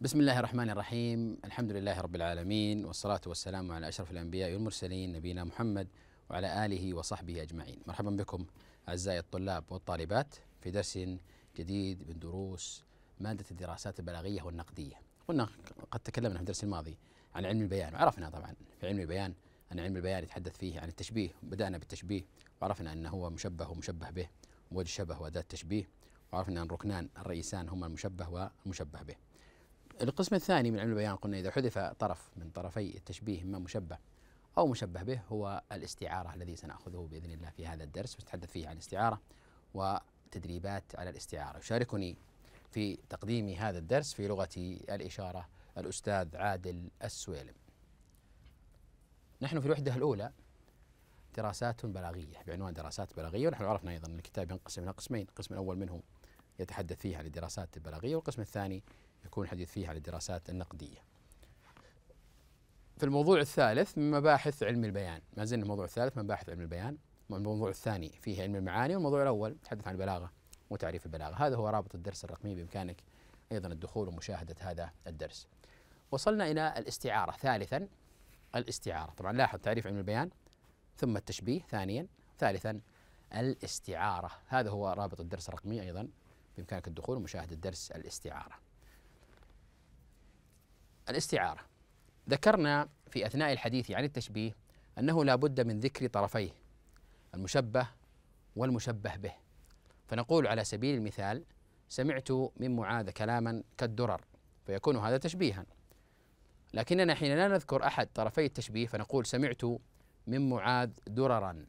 بسم الله الرحمن الرحيم الحمد لله رب العالمين والصلاة والسلام على أشرف الأنبياء والمرسلين نبينا محمد وعلى آله وصحبه أجمعين مرحبا بكم أعزائي الطلاب والطالبات في درس جديد من دروس مادة الدراسات البلاغية والنقدية قلنا قد تكلمنا في الدرس الماضي عن علم البيان وعرفنا طبعا في علم البيان أن علم البيان يتحدث فيه عن التشبيه بدأنا بالتشبيه وعرفنا أنه هو مشبه ومشبه به وجه شبه وأداة تشبيه وعرفنا أن ركنان الرئيسان هما المشبه والمشبه به القسم الثاني من علم البيان قلنا إذا حذف طرف من طرفي التشبيه إما مشبه أو مشبه به هو الاستعارة الذي سنأخذه بإذن الله في هذا الدرس ونتحدث فيه عن الاستعارة وتدريبات على الاستعارة يشاركني في تقديم هذا الدرس في لغة الإشارة الأستاذ عادل السويلم نحن في الوحدة الأولى دراسات بلاغية بعنوان دراسات بلاغية ونحن عرفنا أيضا ان الكتاب ينقسم إلى قسمين القسم الأول منه يتحدث فيه عن الدراسات البلاغية والقسم الثاني يكون الحديث فيه عن الدراسات النقدية في الموضوع الثالث من مباحث علم البيان ما زلنا الموضوع الثالث من مباحث علم البيان الموضوع الثاني فيه علم المعاني والموضوع الأول تحدث عن البلاغة وتعريف البلاغة هذا هو رابط الدرس الرقمي بإمكانك أيضا الدخول ومشاهدة هذا الدرس وصلنا إلى الاستعارة ثالثا الاستعارة طبعا لاحظ تعريف علم البيان ثم التشبيه ثانيا ثالثا الاستعارة هذا هو رابط الدرس الرقمي أيضا بإمكانك الدخول ومشاهدة درس الاستعارة الاستعارة ذكرنا في أثناء الحديث عن التشبيه أنه لا بد من ذكر طرفيه المشبه والمشبه به فنقول على سبيل المثال سمعت من معاذ كلاما كالدرر فيكون هذا تشبيها لكننا حين لا نذكر أحد طرفي التشبيه فنقول سمعت من معاذ دررا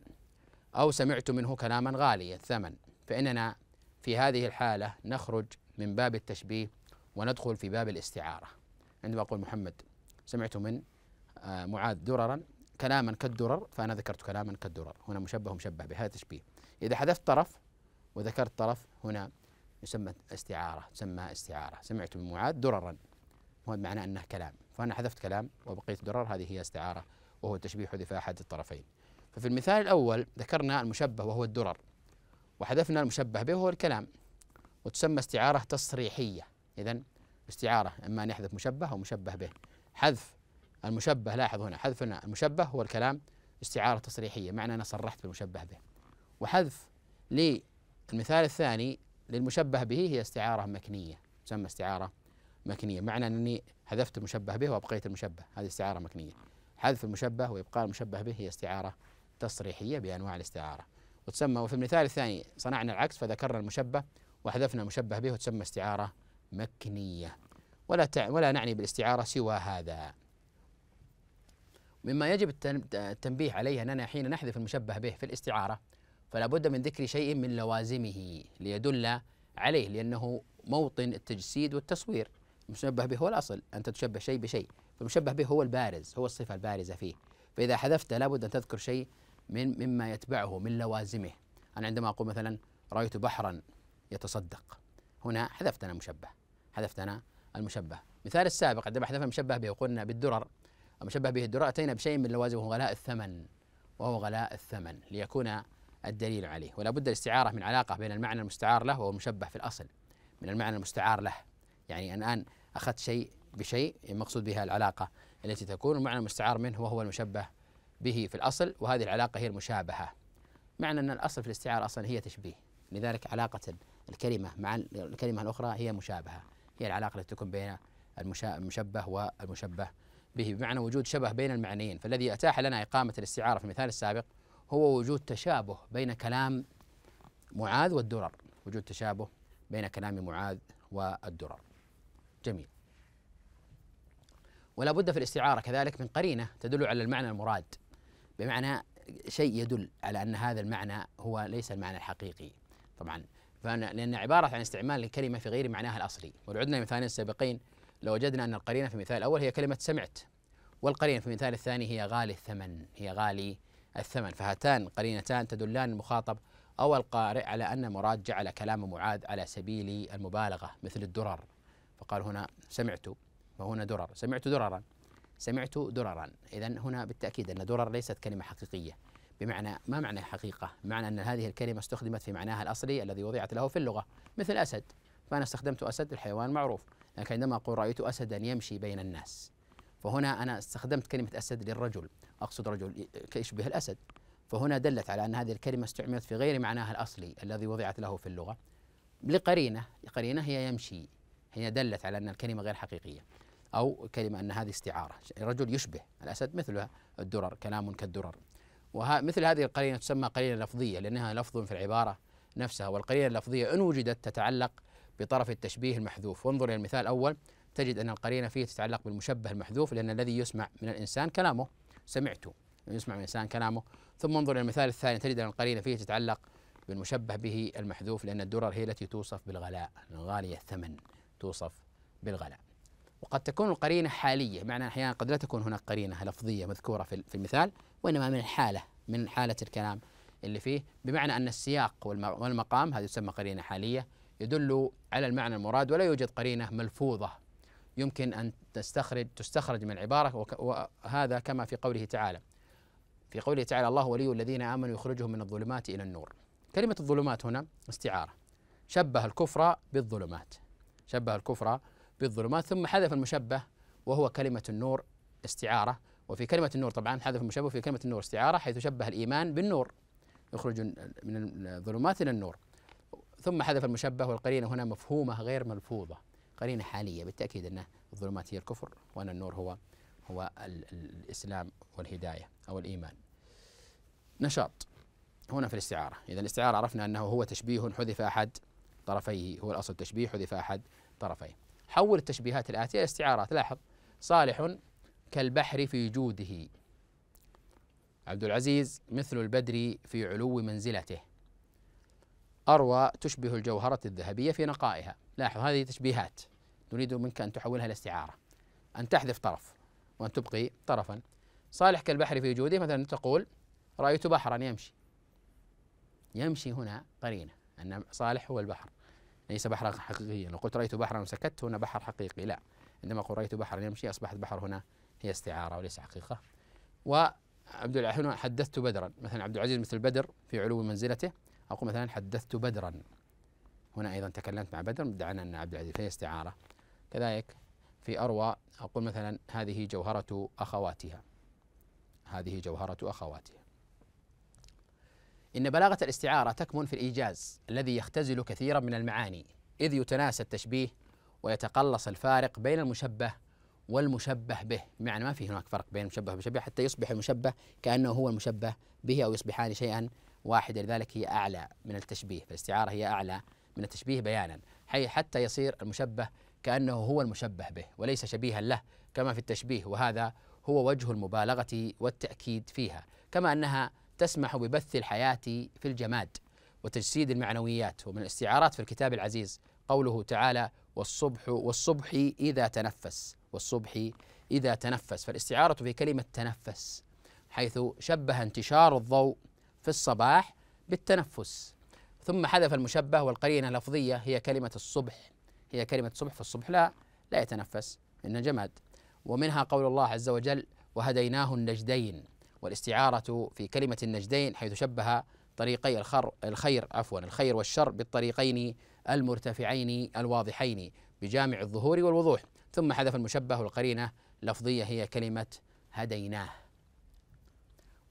أو سمعت منه كلاما غالي الثمن فإننا في هذه الحالة نخرج من باب التشبيه وندخل في باب الاستعاره عندما أقول محمد سمعت من آه، معاذ دررا كلاما كالدرر فأنا ذكرت كلاما كالدرر هنا مشبه مشبه بهذا تشبيه إذا حذفت طرف وذكرت طرف هنا يسمى استعارة تسمى استعارة سمعت من معاذ دررا هو معنى أنه كلام فأنا حذفت كلام وبقيت درر هذه هي استعارة وهو التشبيه حذف أحد الطرفين ففي المثال الأول ذكرنا المشبه وهو الدرر وحذفنا المشبه به وهو الكلام وتسمى استعارة تصريحية إذا استعارة إما أن يحذف مشبه أو مشبه به حذف المشبه لاحظ هنا حذف المشبه هو الكلام استعارة تصريحية معنى أنا صرحت بالمشبه به وحذف للمثال الثاني للمشبه به هي استعارة مكنية تسمى استعارة مكنية معنى أنني حذفت المشبه به وأبقيت المشبه هذه استعارة مكنية حذف المشبه وإبقاء المشبه به هي استعارة تصريحية بأنواع الاستعارة وتسمى وفي المثال الثاني صنعنا العكس فذكرنا المشبه وحذفنا المشبه به وتسمى استعارة مكنية ولا ولا نعني بالاستعارة سوى هذا مما يجب التنبيه عليه أننا حين نحذف المشبه به في الاستعارة فلا بد من ذكر شيء من لوازمه ليدل عليه لأنه موطن التجسيد والتصوير المشبه به هو الأصل أنت تشبه شيء بشيء فالمشبه به هو البارز هو الصفة البارزة فيه فإذا حذفته بد أن تذكر شيء من مما يتبعه من لوازمه أنا عندما أقول مثلا رأيت بحرا يتصدق هنا حذفت أنا مشبه حذفتنا المشبه مثال السابق عندما حذفنا المشبه به وقلنا بالدرر المشبه به الدرر أتينا بشيء من اللوازم وهو غلاء الثمن وهو غلاء الثمن ليكون الدليل عليه ولا بد الاستعارة من علاقة بين المعنى المستعار له وهو المشبه في الأصل من المعنى المستعار له يعني الآن أخذت شيء بشيء المقصود بها العلاقة التي تكون المعنى المستعار منه وهو المشبه به في الأصل وهذه العلاقة هي المشابهة معنى أن الأصل في الاستعارة أصلا هي تشبيه لذلك علاقة الكلمة مع الكلمة الأخرى هي مشابهة هي العلاقة التي تكون بين المشبه والمشبه به بمعنى وجود شبه بين المعنيين فالذي أتاح لنا إقامة الاستعارة في المثال السابق هو وجود تشابه بين كلام معاذ والدرر وجود تشابه بين كلام معاذ والدرر جميل ولا بد في الاستعارة كذلك من قرينة تدل على المعنى المراد بمعنى شيء يدل على أن هذا المعنى هو ليس المعنى الحقيقي طبعا لأن عبارة عن استعمال الكلمة في غير معناها الأصلي ولعدنا لمثالين السابقين لوجدنا أن القرينة في المثال الأول هي كلمة سمعت والقرينة في المثال الثاني هي غالي الثمن هي غالي الثمن فهاتان قرينتان تدلان المخاطب أو القارئ على أن مراد جعل كلام معاذ على سبيل المبالغة مثل الدرر فقال هنا سمعت وهنا درر سمعت دررا سمعت دررا إذا هنا بالتأكيد أن درر ليست كلمة حقيقية بمعنى ما معنى حقيقة؟ معنى أن هذه الكلمة استخدمت في معناها الأصلي الذي وضعت له في اللغة مثل أسد فأنا استخدمت أسد الحيوان معروف لكن عندما أقول رأيت أسدا يمشي بين الناس فهنا أنا استخدمت كلمة أسد للرجل أقصد رجل يشبه الأسد فهنا دلت على أن هذه الكلمة استعملت في غير معناها الأصلي الذي وضعت له في اللغة لقرينة قرينة هي يمشي هي دلت على أن الكلمة غير حقيقية أو كلمة أن هذه استعارة رجل يشبه الأسد مثلها الدرر كلام كالدرر ومثل هذه القرينة تسمى قرينة لفظية لأنها لفظ في العبارة نفسها والقرينة اللفظية إن وجدت تتعلق بطرف التشبيه المحذوف وانظر إلى المثال الأول تجد أن القرينة فيه تتعلق بالمشبه المحذوف لأن الذي يسمع من الإنسان كلامه سمعته يسمع من الإنسان كلامه ثم انظر إلى المثال الثاني تجد أن القرينة فيه تتعلق بالمشبه به المحذوف لأن الدرر هي التي توصف بالغلاء الغالية الثمن توصف بالغلاء وقد تكون القرينة حالية معنى أحيانا قد لا تكون هناك قرينة لفظية مذكورة في المثال وإنما من الحالة من حالة الكلام اللي فيه بمعنى أن السياق والمقام هذا يسمى قرينة حالية يدل على المعنى المراد ولا يوجد قرينة ملفوظة يمكن أن تستخرج تستخرج من العبارة وهذا كما في قوله تعالى في قوله تعالى الله ولي الذين آمنوا يخرجهم من الظلمات إلى النور كلمة الظلمات هنا استعارة شبه الكفر بالظلمات شبه الكفر بالظلمات ثم حذف المشبه وهو كلمة النور استعارة وفي كلمة النور طبعا حذف المشبه وفي كلمة النور استعارة حيث شبه الإيمان بالنور يخرج من الظلمات إلى النور ثم حذف المشبه والقرينة هنا مفهومة غير ملفوظة قرينة حالية بالتأكيد أن الظلمات هي الكفر وأن النور هو هو الإسلام والهداية أو الإيمان نشاط هنا في الاستعارة إذا الاستعارة عرفنا أنه هو تشبيه حذف أحد طرفيه هو الأصل تشبيه حذف أحد طرفيه حول التشبيهات الآتية إلى استعارات لاحظ صالح كالبحر في جوده عبد العزيز مثل البدر في علو منزلته أروى تشبه الجوهرة الذهبية في نقائها لاحظ هذه تشبيهات نريد منك أن تحولها إلى استعارة أن تحذف طرف وأن تبقي طرفا صالح كالبحر في جوده مثلا تقول رأيت بحرا يمشي يمشي هنا قرينة أن صالح هو البحر ليس بحرا حقيقيا لو قلت رأيت بحرا وسكت هنا بحر حقيقي لا عندما اقول رأيت بحرا يمشي أصبحت بحر هنا هي استعارة وليس حقيقة وعبد هنا حدثت بدرا مثلا عبد العزيز مثل بدر في علو منزلته أقول مثلا حدثت بدرا هنا أيضا تكلمت مع بدر مدعنا أن عبد العزيز فهي استعارة كذلك في أروى أقول مثلا هذه جوهرة أخواتها هذه جوهرة أخواتها إن بلاغة الاستعارة تكمن في الإيجاز الذي يختزل كثيرا من المعاني إذ يتناسى التشبيه ويتقلص الفارق بين المشبه والمشبه به بمعنى ما في هناك فرق بين المشبه والمشبه حتى يصبح المشبه كأنه هو المشبه به أو يصبحان شيئا واحدا لذلك هي أعلى من التشبيه فالاستعارة هي أعلى من التشبيه بيانا حي حتى يصير المشبه كأنه هو المشبه به وليس شبيها له كما في التشبيه وهذا هو وجه المبالغة والتأكيد فيها كما أنها تسمح ببث الحياة في الجماد وتجسيد المعنويات ومن الاستعارات في الكتاب العزيز قوله تعالى والصبح والصبح إذا تنفس والصبح إذا تنفس فالاستعارة في كلمة تنفس حيث شبه انتشار الضوء في الصباح بالتنفس ثم حذف المشبه والقرينة اللفظية هي كلمة الصبح هي كلمة صبح فالصبح لا لا يتنفس إن جماد ومنها قول الله عز وجل وهديناه النجدين والاستعارة في كلمة النجدين حيث شبه طريقي الخر الخير عفوا الخير والشر بالطريقين المرتفعين الواضحين بجامع الظهور والوضوح ثم حذف المشبه والقرينة لفظية هي كلمة هديناه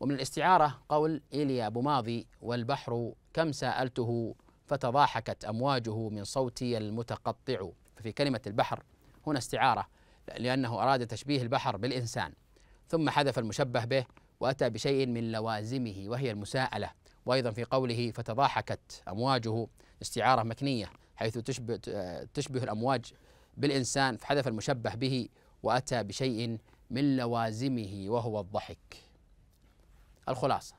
ومن الاستعارة قول إيليا أبو ماضي والبحر كم سألته فتضاحكت أمواجه من صوتي المتقطع ففي كلمة البحر هنا استعارة لأنه أراد تشبيه البحر بالإنسان ثم حذف المشبه به وأتى بشيء من لوازمه وهي المساءلة وأيضا في قوله فتضاحكت أمواجه استعارة مكنية حيث تشبه, تشبه الأمواج بالإنسان فحذف المشبه به وأتى بشيء من لوازمه وهو الضحك الخلاصة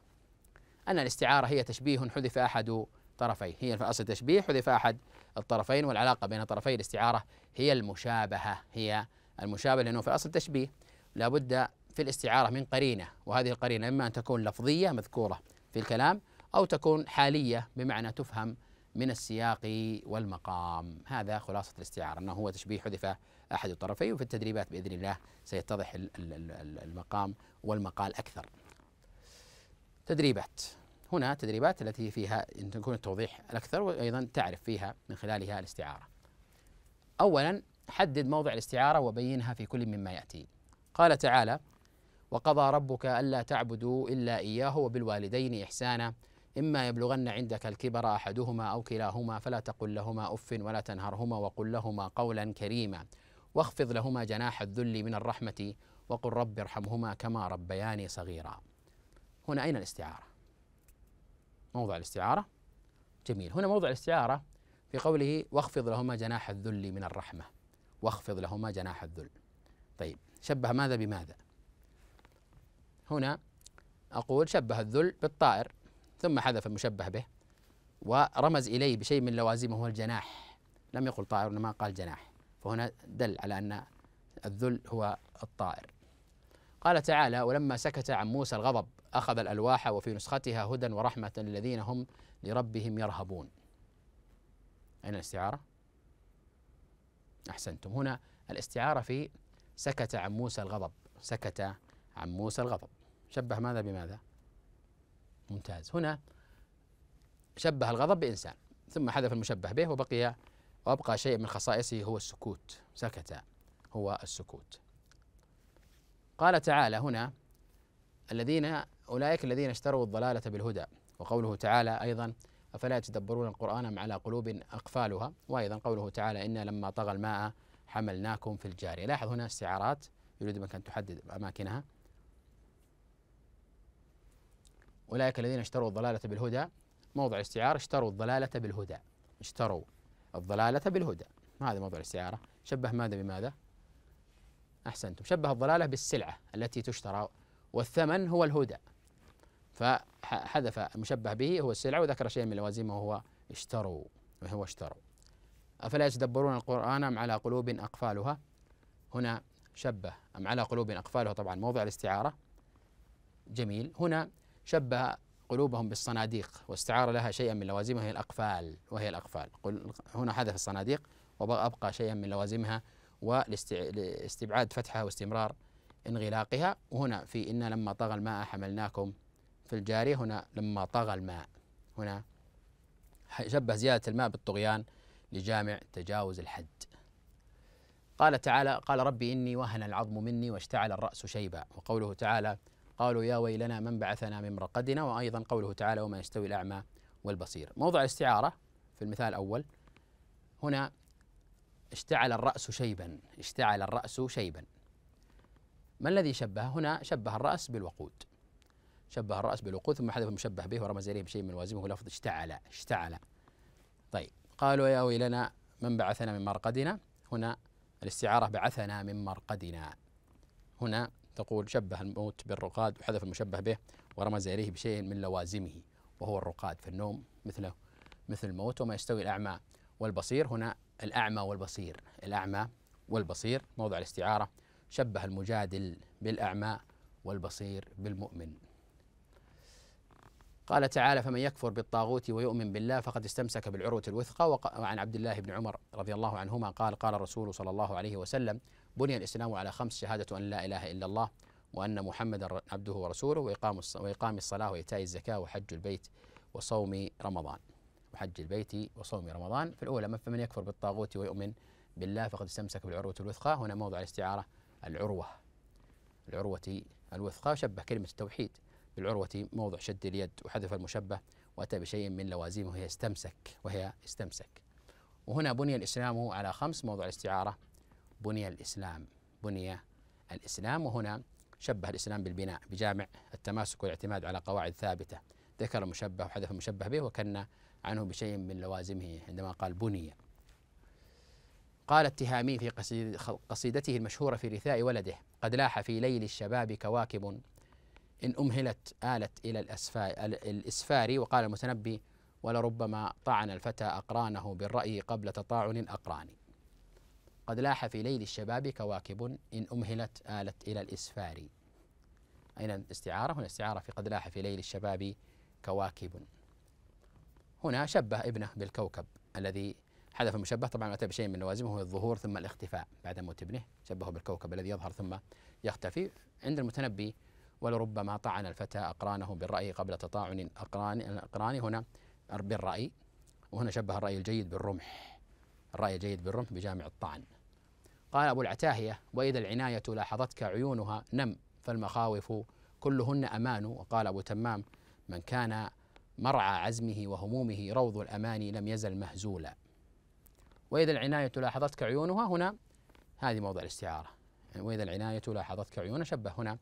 أن الاستعارة هي تشبيه حذف أحد طرفيه هي في الأصل تشبيه حذف أحد الطرفين والعلاقة بين طرفي الاستعارة هي المشابهة هي المشابهة لأنه في الأصل تشبيه لابد في الاستعارة من قرينة وهذه القرينة إما أن تكون لفظية مذكورة في الكلام أو تكون حالية بمعنى تفهم من السياق والمقام هذا خلاصة الاستعارة أنه هو تشبيه حذف أحد الطرفين وفي التدريبات بإذن الله سيتضح المقام والمقال أكثر تدريبات هنا تدريبات التي فيها تكون التوضيح الأكثر وأيضا تعرف فيها من خلالها الاستعارة أولا حدد موضع الاستعارة وبينها في كل مما يأتي قال تعالى وقضى ربك ألا تعبدوا إلا إياه وبالوالدين إحسانا إما يبلغن عندك الكبر أحدهما أو كلاهما فلا تقل لهما أف ولا تنهرهما وقل لهما قولا كريما واخفض لهما جناح الذل من الرحمة وقل رب ارحمهما كما ربياني صغيرا هنا أين الاستعارة موضع الاستعارة جميل هنا موضع الاستعارة في قوله واخفض لهما جناح الذل من الرحمة واخفض لهما جناح الذل طيب شبه ماذا بماذا هنا أقول شبه الذل بالطائر ثم حذف المشبه به ورمز إليه بشيء من لوازمه هو الجناح لم يقل طائر إنما قال جناح فهنا دل على أن الذل هو الطائر قال تعالى ولما سكت عن موسى الغضب أخذ الألواح وفي نسختها هدى ورحمة للذين هم لربهم يرهبون أين الاستعارة؟ أحسنتم هنا الاستعارة في سكت عن موسى الغضب سكت عن موسى الغضب شبه ماذا بماذا ممتاز هنا شبه الغضب بإنسان ثم حذف المشبه به وبقي وأبقى شيء من خصائصه هو السكوت سكت هو السكوت قال تعالى هنا الذين أولئك الذين اشتروا الضلالة بالهدى وقوله تعالى أيضا أفلا يتدبرون القرآن أم على قلوب أقفالها وأيضا قوله تعالى إنا لما طغى الماء حملناكم في الجارية لاحظ هنا استعارات يريد منك أن تحدد أماكنها أولئك الذين اشتروا الضلالة بالهدى موضع الاستعارة اشتروا الضلالة بالهدى اشتروا الضلالة بالهدى ما هذا موضع الاستعارة شبه ماذا بماذا أحسنتم شبه الضلالة بالسلعة التي تشترى والثمن هو الهدى فحذف المشبه به هو السلعة وذكر شيئا من لوازمه وهو اشتروا وهو اشتروا أفلا يتدبرون القرآن أم على قلوب أقفالها هنا شبه أم على قلوب أقفالها طبعا موضع الاستعارة جميل هنا شبه قلوبهم بالصناديق واستعار لها شيئا من لوازمها هي الأقفال وهي الأقفال قل هنا حذف الصناديق وأبقى شيئا من لوازمها ولاستبعاد فتحها واستمرار انغلاقها وهنا في إن لما طغى الماء حملناكم في الجارية هنا لما طغى الماء هنا شبه زيادة الماء بالطغيان لجامع تجاوز الحد قال تعالى قال ربي إني وهن العظم مني واشتعل الرأس شيبا وقوله تعالى قالوا يا ويلنا من بعثنا من مرقدنا وأيضا قوله تعالى وما يستوي الأعمى والبصير موضع الاستعارة في المثال الأول هنا اشتعل الرأس شيبا اشتعل الرأس شيبا ما الذي شبه هنا شبه الرأس بالوقود شبه الرأس بالوقود ثم حذف شبه به ورمز إليه بشيء من لوازمه لفظ اشتعل اشتعل طيب قالوا يا ويلنا من بعثنا من مرقدنا هنا الاستعارة بعثنا من مرقدنا هنا تقول شبه الموت بالرقاد وحذف المشبه به ورمز إليه بشيء من لوازمه وهو الرقاد فالنوم مثله مثل الموت وما يستوي الأعمى والبصير هنا الأعمى والبصير الأعمى والبصير موضع الاستعارة شبه المجادل بالأعمى والبصير بالمؤمن قال تعالى فمن يكفر بالطاغوت ويؤمن بالله فقد استمسك بالعروة الوثقى وعن عبد الله بن عمر رضي الله عنهما قال قال الرسول صلى الله عليه وسلم بني الإسلام على خمس شهادة أن لا إله إلا الله وأن محمدا عبده ورسوله وإقام وإقام الصلاة وإيتاء الزكاة وحج البيت وصوم رمضان وحج البيت وصوم رمضان في الأولى فمن يكفر بالطاغوت ويؤمن بالله فقد استمسك بالعروة الوثقى هنا موضع الاستعارة العروة العروة الوثقى شبه كلمة التوحيد بالعروة موضع شد اليد وحذف المشبه وأتى بشيء من لوازمه وهي استمسك وهي استمسك وهنا بني الإسلام على خمس موضع الاستعارة بني الإسلام بني الإسلام وهنا شبه الإسلام بالبناء بجامع التماسك والاعتماد على قواعد ثابتة ذكر المشبه وحذف المشبه به وكن عنه بشيء من لوازمه عندما قال بني قال التهامي في قصيدته المشهورة في رثاء ولده قد لاح في ليل الشباب كواكب إن أمهلت آلت إلى الإسفار وقال المتنبي ولربما طعن الفتى أقرانه بالرأي قبل تطاعن الأقران قد لاح في ليل الشباب كواكب إن أمهلت آلت إلى الإسفار أين الاستعارة؟ هنا استعارة في قد لاح في ليل الشباب كواكب هنا شبه ابنه بالكوكب الذي حذف المشبه طبعا أتى بشيء من لوازمه هو الظهور ثم الاختفاء بعد موت ابنه شبهه بالكوكب الذي يظهر ثم يختفي عند المتنبي ولربما طعن الفتى أقرانه بالرأي قبل تطاعن أقران الأقران هنا بالرأي وهنا شبه الرأي الجيد بالرمح الرأي الجيد بالرمح بجامع الطعن قال أبو العتاهية وإذا العناية لاحظتك عيونها نم فالمخاوف كلهن أمان وقال أبو تمام من كان مرعى عزمه وهمومه روض الأمان لم يزل مهزولا وإذا العناية لاحظتك عيونها هنا هذه موضع الاستعارة يعني وإذا العناية لاحظتك عيونها شبه هنا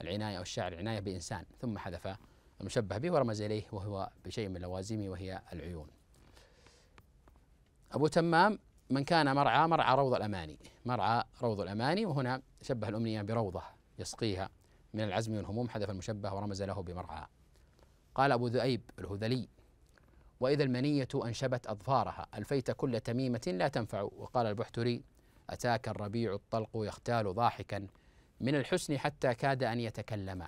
العناية أو الشعر عناية بإنسان ثم حذف المشبه به ورمز إليه وهو بشيء من لوازمه وهي العيون أبو تمام من كان مرعى مرعى روض الأماني مرعى روض الأماني وهنا شبه الأمنية بروضة يسقيها من العزم والهموم حذف المشبه ورمز له بمرعى قال أبو ذؤيب الهذلي وإذا المنية أنشبت أظفارها ألفيت كل تميمة لا تنفع وقال البحتري أتاك الربيع الطلق يختال ضاحكا من الحسن حتى كاد أن يتكلم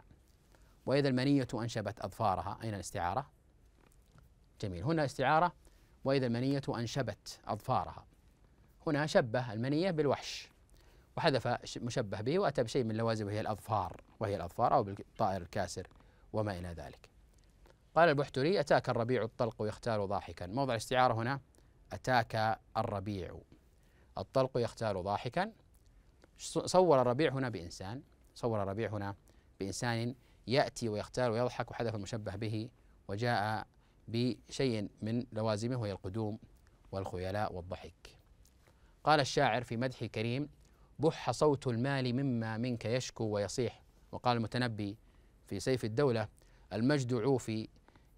وإذا المنية أنشبت أظفارها أين الاستعارة؟ جميل هنا استعارة وإذا المنية أنشبت أظفارها هنا شبه المنية بالوحش وحذف مشبه به وأتى بشيء من لوازمه وهي الأظفار وهي الأظفار أو بالطائر الكاسر وما إلى ذلك قال البحتري أتاك الربيع الطلق يختال ضاحكا موضع الاستعارة هنا أتاك الربيع الطلق يختال ضاحكا صور الربيع هنا بإنسان صور الربيع هنا بإنسان يأتي ويختال ويضحك وحذف المشبه به وجاء بشيء من لوازمه وهي القدوم والخيلاء والضحك قال الشاعر في مدح كريم بح صوت المال مما منك يشكو ويصيح وقال المتنبي في سيف الدولة المجد عوفي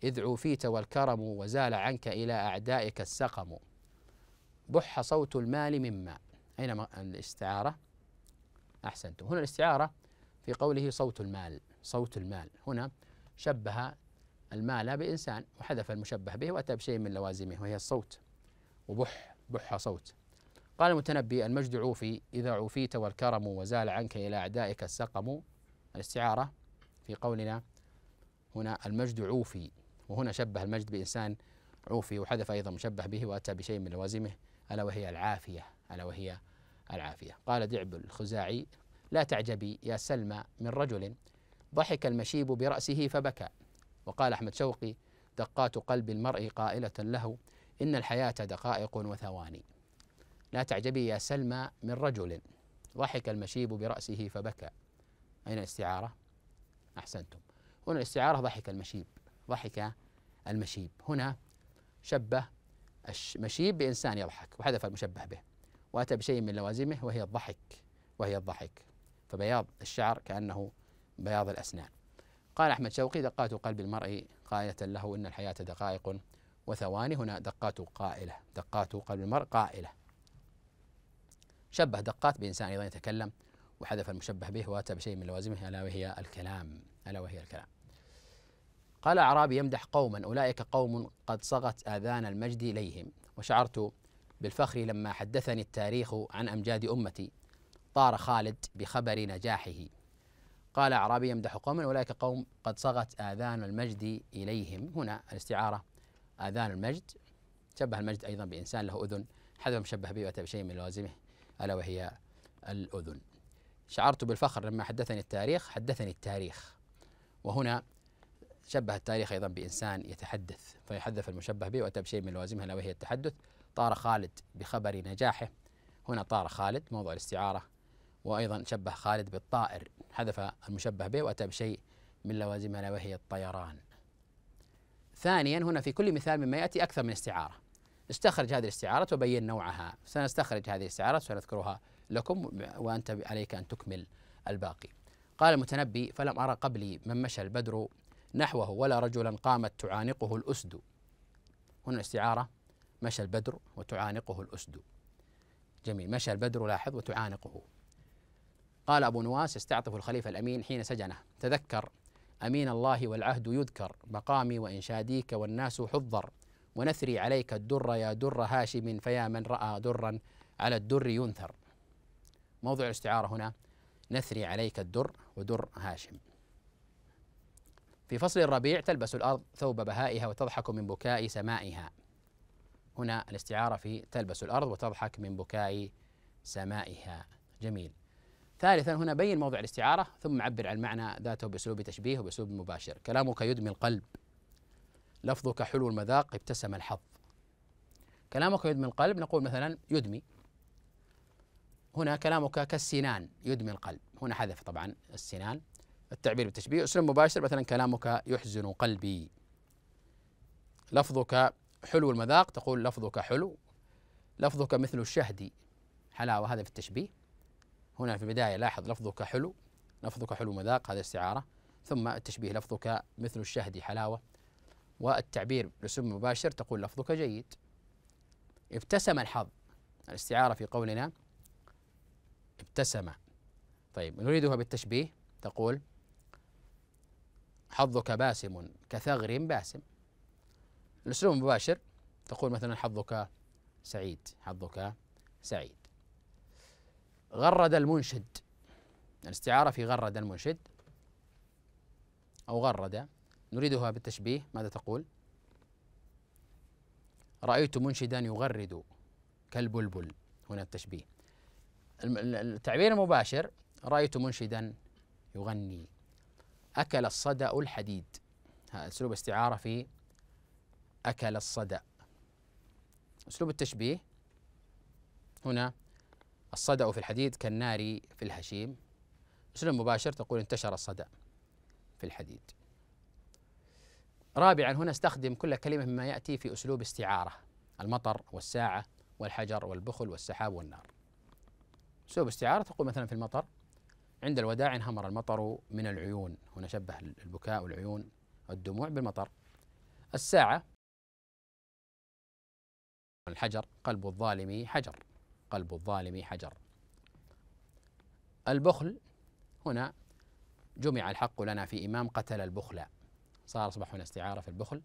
إذ عوفيت والكرم وزال عنك إلى أعدائك السقم بح صوت المال مما أين الاستعارة أحسنتم هنا الاستعارة في قوله صوت المال صوت المال هنا شبه المال بإنسان وحذف المشبه به وأتى بشيء من لوازمه وهي الصوت وبح بح صوت قال المتنبي المجد عوفي إذا عوفيت والكرم وزال عنك إلى أعدائك السقم الاستعارة في قولنا هنا المجد عوفي وهنا شبه المجد بإنسان عوفي وحذف أيضا مشبه به وأتى بشيء من لوازمه ألا وهي العافية ألا وهي العافية قال دعب الخزاعي لا تعجبي يا سلمى من رجل ضحك المشيب برأسه فبكى وقال أحمد شوقي دقات قلب المرء قائلة له إن الحياة دقائق وثواني لا تعجبي يا سلمى من رجل ضحك المشيب برأسه فبكى أين الاستعارة؟ أحسنتم هنا الاستعارة ضحك المشيب ضحك المشيب هنا شبه المشيب بإنسان يضحك وحذف المشبه به وأتى بشيء من لوازمه وهي الضحك وهي الضحك فبياض الشعر كأنه بياض الأسنان قال أحمد شوقي دقات قلب المرء قائلة له إن الحياة دقائق وثواني هنا دقات قائلة دقات قلب المرء قائلة شبه دقات بإنسان أيضا يتكلم وحذف المشبه به وأتى بشيء من لوازمه ألا وهي الكلام ألا وهي الكلام قال أعرابي يمدح قوما أولئك قوم قد صغت آذان المجد إليهم وشعرت بالفخر لما حدثني التاريخ عن أمجاد أمتي طار خالد بخبر نجاحه قال أعرابي يمدح قوما أولئك قوم قد صغت آذان المجد إليهم هنا الاستعارة آذان المجد شبه المجد أيضا بإنسان له أذن حذف مشبه به وأتى بشيء من لوازمه ألا وهي الأذن شعرت بالفخر لما حدثني التاريخ حدثني التاريخ وهنا شبه التاريخ أيضا بإنسان يتحدث فيحدث المشبه به وأتى بشيء من لوازمها ألا وهي التحدث طار خالد بخبر نجاحه هنا طار خالد موضع الاستعارة وأيضا شبه خالد بالطائر حذف المشبه به وأتى بشيء من لوازمها ألا وهي الطيران ثانيا هنا في كل مثال مما يأتي أكثر من استعارة استخرج هذه الاستعارات وبين نوعها سنستخرج هذه الاستعارات وسنذكرها لكم وأنت عليك أن تكمل الباقي قال المتنبي فلم أرى قبلي من مشى البدر نحوه ولا رجلا قامت تعانقه الأسد هنا الاستعارة مشى البدر وتعانقه الأسد جميل مشى البدر لاحظ وتعانقه قال أبو نواس يستعطف الخليفة الأمين حين سجنه تذكر أمين الله والعهد يذكر مقامي وإنشاديك والناس حضر ونثري عليك الدر يا در هاشم فيا من رأى درا على الدر ينثر موضوع الاستعارة هنا نثري عليك الدر ودر هاشم في فصل الربيع تلبس الأرض ثوب بهائها وتضحك من بكاء سمائها هنا الاستعارة في تلبس الأرض وتضحك من بكاء سمائها جميل ثالثا هنا بين موضع الاستعارة ثم عبر عن المعنى ذاته بأسلوب تشبيه وبأسلوب مباشر كلامك يدمي القلب لفظك حلو المذاق ابتسم الحظ كلامك يدمي القلب نقول مثلا يدمي هنا كلامك كالسنان يدمي القلب هنا حذف طبعا السنان التعبير بالتشبيه اسلوب مباشر مثلا كلامك يحزن قلبي لفظك حلو المذاق تقول لفظك حلو لفظك مثل الشهد حلاوة هذا في التشبيه هنا في البداية لاحظ لفظك حلو لفظك حلو مذاق هذا استعارة ثم التشبيه لفظك مثل الشهد حلاوة والتعبير رسوم مباشر تقول لفظك جيد ابتسم الحظ الاستعارة في قولنا ابتسم طيب نريدها بالتشبيه تقول حظك باسم كثغر باسم الأسلوب المباشر تقول مثلا حظك سعيد حظك سعيد غرد المنشد الاستعارة في غرد المنشد أو غرد نريدها بالتشبيه ماذا تقول رأيت منشدا يغرد كالبلبل هنا التشبيه التعبير المباشر رأيت منشدا يغني أكل الصدأ الحديد أسلوب استعارة في أكل الصدأ أسلوب التشبيه هنا الصدأ في الحديد كالنار في الهشيم أسلوب مباشر تقول انتشر الصدأ في الحديد رابعا هنا استخدم كل كلمة مما يأتي في أسلوب استعارة المطر والساعة والحجر والبخل والسحاب والنار أسلوب استعارة تقول مثلا في المطر عند الوداع انهمر المطر من العيون هنا شبه البكاء والعيون والدموع بالمطر الساعة الحجر قلب الظالم حجر قلب الظالم حجر البخل هنا جمع الحق لنا في إمام قتل البخل صار أصبح هنا استعارة في البخل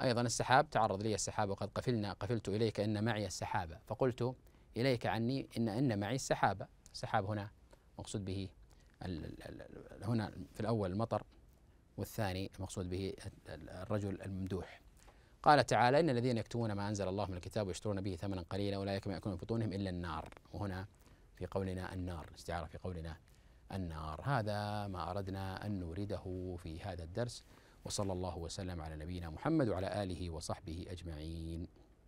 أيضا السحاب تعرض لي السحاب وقد قفلنا قفلت إليك إن معي السحابة فقلت إليك عني إن إن معي السحابة السحاب هنا مقصود به هنا في الأول المطر والثاني المقصود به الرجل الممدوح قال تعالى إن الذين يكتمون ما أنزل الله من الكتاب ويشترون به ثمنا قليلا أولئك ما يكون في بطونهم إلا النار وهنا في قولنا النار استعارة في قولنا النار هذا ما أردنا أن نورده في هذا الدرس وصلى الله وسلم على نبينا محمد وعلى آله وصحبه أجمعين